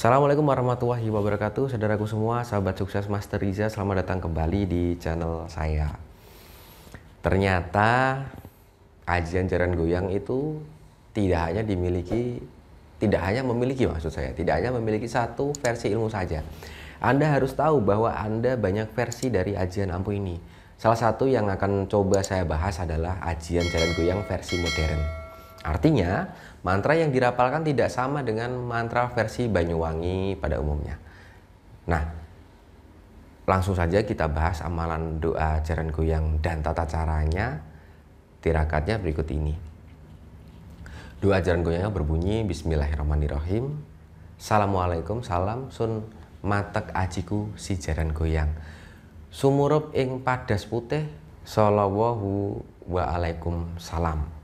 Assalamualaikum warahmatullahi wabarakatuh Saudaraku semua, sahabat sukses Master Riza Selamat datang kembali di channel saya Ternyata Ajian Jaran Goyang itu Tidak hanya dimiliki Tidak hanya memiliki maksud saya Tidak hanya memiliki satu versi ilmu saja Anda harus tahu bahwa Anda banyak versi dari ajian ampuh ini Salah satu yang akan coba saya bahas adalah Ajian Jaran Goyang versi modern Artinya, mantra yang dirapalkan tidak sama dengan mantra versi Banyuwangi pada umumnya. Nah, langsung saja kita bahas amalan doa jaran goyang dan tata caranya, tirakatnya berikut ini. Doa jaran goyangnya berbunyi Bismillahirrahmanirrahim. Assalamualaikum, salam sun matek ajiku si jaran goyang. Sumurup ing padas putih, sholawahu wa alaikum salam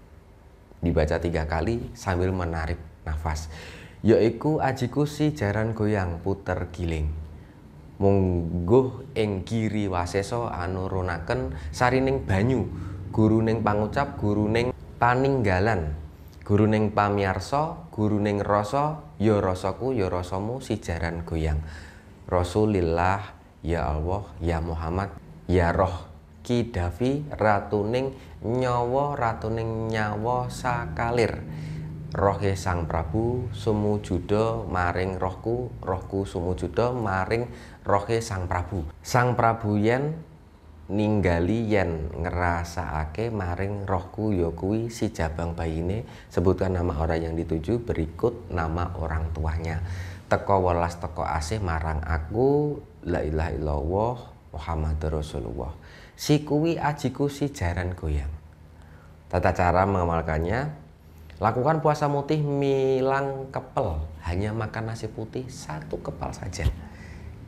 dibaca tiga kali sambil menarik nafas yaiku si jaran goyang puter giling mungguh ing kiri waseso anurunaken sarining banyu guru neng pangucap guru neng paninggalan guru guruning pamiyarsa neng rasa ya rasaku ya rasamu si jaran goyang Rasulillah ya Allah ya Muhammad ya roh kidavi ratuning nyawa ratuning nyawa sakalir rohe sang prabu sumujudo maring rohku rohku sumujudo maring rohe sang prabu sang prabu yen ninggali yen ngerasaake maring rohku yokui ya si jabang bayine sebutkan nama orang yang dituju berikut nama orang tuanya teko welas teko asih marang aku la ilaha illallah Muhammad Rasulullah si kuwi ajiku si jaran goyang tata cara mengamalkannya lakukan puasa mutih milang kepel hanya makan nasi putih satu kepal saja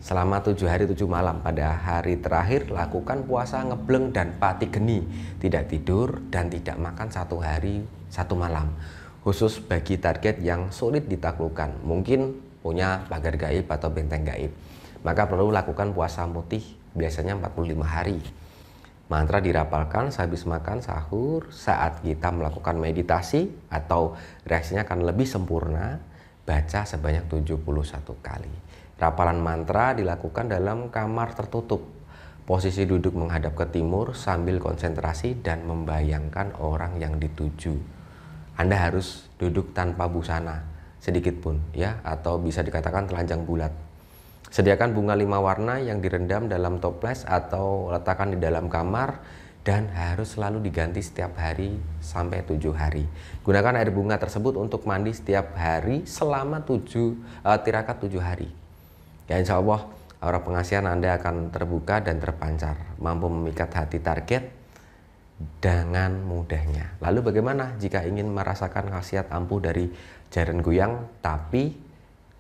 selama tujuh hari tujuh malam pada hari terakhir lakukan puasa ngebleng dan pati geni tidak tidur dan tidak makan satu hari satu malam khusus bagi target yang sulit ditaklukan mungkin punya pagar gaib atau benteng gaib maka perlu lakukan puasa mutih biasanya 45 hari. Mantra dirapalkan sehabis makan sahur saat kita melakukan meditasi atau reaksinya akan lebih sempurna baca sebanyak 71 kali. Rapalan mantra dilakukan dalam kamar tertutup. Posisi duduk menghadap ke timur sambil konsentrasi dan membayangkan orang yang dituju. Anda harus duduk tanpa busana sedikit pun ya atau bisa dikatakan telanjang bulat Sediakan bunga lima warna yang direndam dalam toples atau letakkan di dalam kamar dan harus selalu diganti setiap hari sampai tujuh hari. Gunakan air bunga tersebut untuk mandi setiap hari selama tujuh eh, tirakat tujuh hari. Ya insya Allah aura pengasihan Anda akan terbuka dan terpancar, mampu memikat hati target dengan mudahnya. Lalu bagaimana jika ingin merasakan khasiat ampuh dari jaran goyang tapi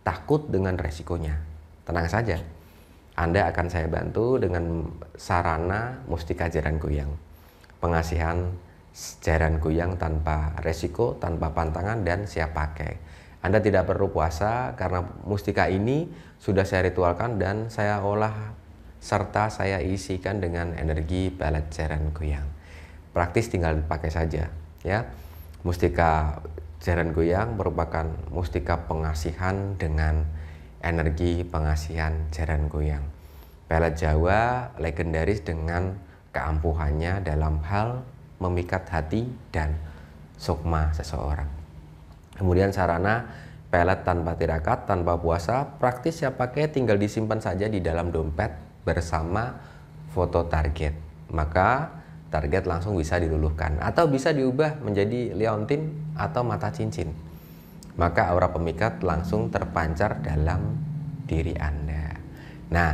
takut dengan resikonya? Tenang saja, Anda akan saya bantu dengan sarana Mustika Jaran Goyang. Pengasihan Jaran Goyang tanpa resiko, tanpa pantangan, dan siap pakai. Anda tidak perlu puasa karena mustika ini sudah saya ritualkan dan saya olah serta saya isikan dengan energi pelet jaran goyang. Praktis tinggal dipakai saja ya. Mustika jaran goyang merupakan mustika pengasihan dengan energi pengasihan jaran goyang. Pelet Jawa legendaris dengan keampuhannya dalam hal memikat hati dan sukma seseorang. Kemudian sarana pelet tanpa tirakat, tanpa puasa, praktis siap pakai tinggal disimpan saja di dalam dompet bersama foto target. Maka target langsung bisa diluluhkan atau bisa diubah menjadi liontin atau mata cincin maka aura pemikat langsung terpancar dalam diri Anda. Nah,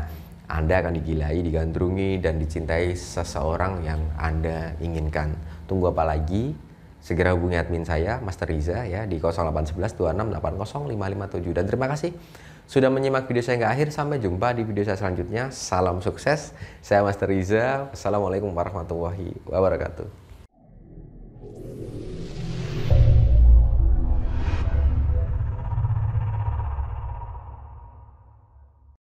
Anda akan digilai, digandrungi, dan dicintai seseorang yang Anda inginkan. Tunggu apa lagi? Segera hubungi admin saya, Master Riza, ya, di 0811 2680557. Dan terima kasih sudah menyimak video saya hingga akhir. Sampai jumpa di video saya selanjutnya. Salam sukses. Saya Master Riza. Assalamualaikum warahmatullahi wabarakatuh.